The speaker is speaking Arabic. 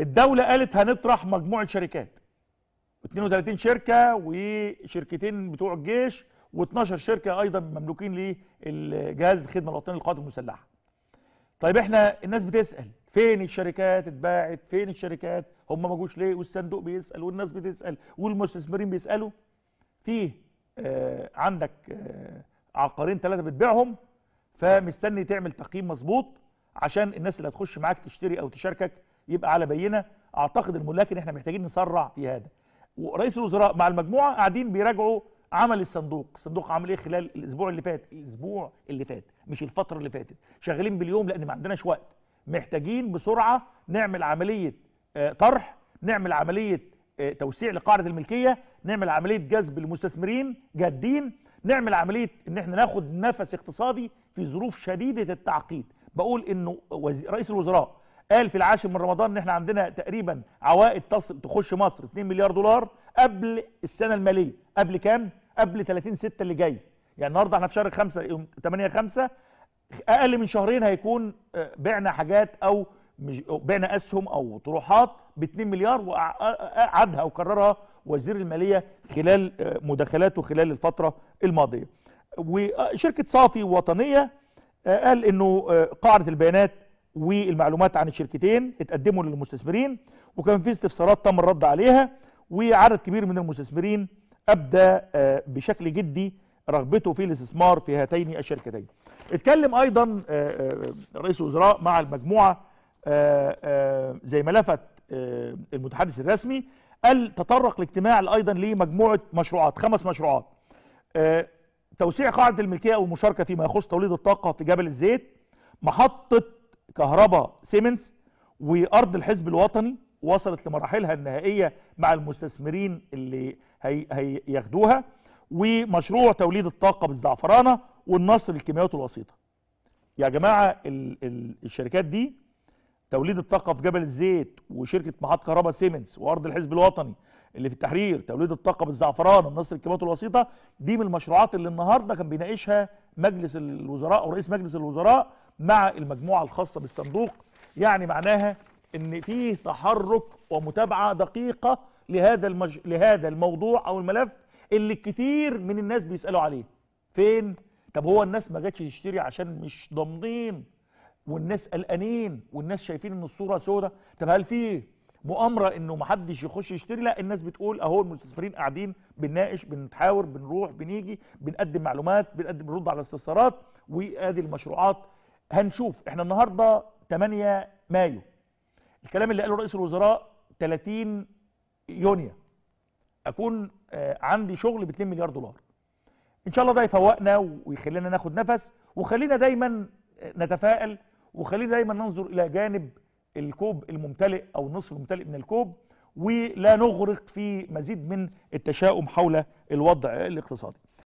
الدوله قالت هنطرح مجموعه شركات 32 شركه وشركتين بتوع الجيش و12 شركه ايضا مملوكين لجهاز الخدمه الوطنيه للقوات المسلحه طيب احنا الناس بتسال فين الشركات اتباعت فين الشركات هم ما جوش ليه والصندوق بيسال والناس بتسال والمستثمرين بيسالوا فيه آه عندك آه عقارين ثلاثه بتبيعهم فمستني تعمل تقييم مظبوط عشان الناس اللي هتخش معاك تشتري او تشاركك يبقى على بينه اعتقد الملاك ان احنا محتاجين نسرع في هذا ورئيس الوزراء مع المجموعه قاعدين بيراجعوا عمل الصندوق الصندوق عمل ايه خلال الاسبوع اللي فات الاسبوع اللي فات مش الفتره اللي فاتت شغالين باليوم لان ما عندناش وقت محتاجين بسرعه نعمل عمليه آه، طرح نعمل عمليه آه، توسيع لقاعده الملكيه نعمل عمليه جذب المستثمرين جادين نعمل عمليه ان احنا ناخد نفس اقتصادي في ظروف شديده التعقيد بقول انه رئيس الوزراء قال في العاشر من رمضان ان احنا عندنا تقريبا عوائد تصل تخش مصر 2 مليار دولار قبل السنه الماليه قبل كام قبل 30 6 اللي جاي يعني النهارده احنا في شهر 5 يوم 8 5 اقل من شهرين هيكون آه، بعنا حاجات او بعنا اسهم او طروحات ب 2 مليار وعدها وكررها وزير الماليه خلال آه، مداخلاته خلال الفتره الماضيه وشركه صافي وطنيه آه، قال انه قاعده البيانات والمعلومات عن الشركتين اتقدموا للمستثمرين وكان في استفسارات تم الرد عليها وعدد كبير من المستثمرين ابدى آه، بشكل جدي رغبته في الاستثمار في هاتين الشركتين اتكلم ايضا آه، آه، رئيس الوزراء مع المجموعه زي ما لفت المتحدث الرسمي قال تطرق الاجتماع ايضا لمجموعه مشروعات خمس مشروعات توسيع قاعده الملكيه والمشاركه فيما يخص توليد الطاقه في جبل الزيت محطه كهرباء سيمنز وارض الحزب الوطني وصلت لمراحلها النهائيه مع المستثمرين اللي هي هياخدوها ومشروع توليد الطاقه بالزعفرانه والنصر للكيماويات الوسيطه. يا جماعه ال ال الشركات دي توليد الطاقه في جبل الزيت وشركه معاد كهرباء سيمنز وارض الحزب الوطني اللي في التحرير توليد الطاقه بالزعفران النصر الكبات الوسيطه دي من المشروعات اللي النهارده كان بيناقشها مجلس الوزراء او رئيس مجلس الوزراء مع المجموعه الخاصه بالصندوق يعني معناها ان فيه تحرك ومتابعه دقيقه لهذا المج... لهذا الموضوع او الملف اللي كتير من الناس بيسالوا عليه فين طب هو الناس ما جاتش تشتري عشان مش ضامنين والناس قلقانين والناس شايفين ان الصوره سودة طب هل في مؤامره انه ما حدش يخش يشتري لا الناس بتقول اهو المستثمرين قاعدين بنناقش بنتحاور بنروح بنيجي بنقدم معلومات بنقدم بنرد على استفسارات وادي المشروعات هنشوف احنا النهارده 8 مايو الكلام اللي قاله رئيس الوزراء 30 يونيو اكون آه، عندي شغل ب 2 مليار دولار ان شاء الله ده يفوقنا ويخلينا ناخد نفس وخلينا دايما آه، نتفائل وخلينا دايما ننظر الى جانب الكوب الممتلئ أو النصف الممتلئ من الكوب ولا نغرق في مزيد من التشاؤم حول الوضع الاقتصادي